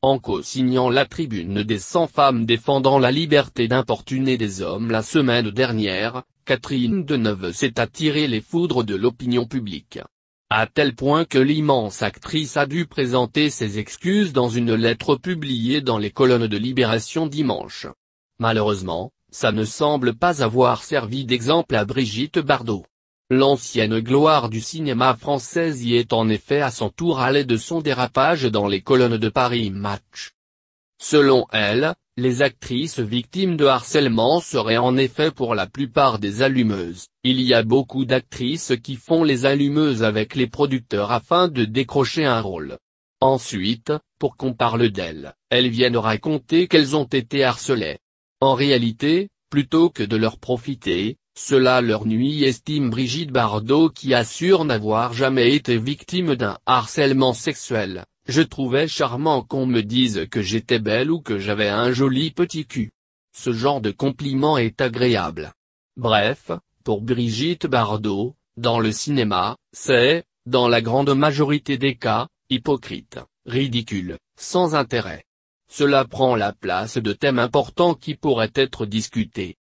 En co-signant la tribune des 100 femmes défendant la liberté d'importuner des hommes la semaine dernière, Catherine Deneuve s'est attirée les foudres de l'opinion publique. À tel point que l'immense actrice a dû présenter ses excuses dans une lettre publiée dans les colonnes de Libération dimanche. Malheureusement, ça ne semble pas avoir servi d'exemple à Brigitte Bardot. L'ancienne gloire du cinéma français y est en effet à son tour allée de son dérapage dans les colonnes de Paris Match. Selon elle, les actrices victimes de harcèlement seraient en effet pour la plupart des allumeuses. Il y a beaucoup d'actrices qui font les allumeuses avec les producteurs afin de décrocher un rôle. Ensuite, pour qu'on parle d'elles, elles viennent raconter qu'elles ont été harcelées. En réalité, plutôt que de leur profiter, cela leur nuit estime Brigitte Bardot qui assure n'avoir jamais été victime d'un harcèlement sexuel, je trouvais charmant qu'on me dise que j'étais belle ou que j'avais un joli petit cul. Ce genre de compliment est agréable. Bref, pour Brigitte Bardot, dans le cinéma, c'est, dans la grande majorité des cas, hypocrite, ridicule, sans intérêt. Cela prend la place de thèmes importants qui pourraient être discutés.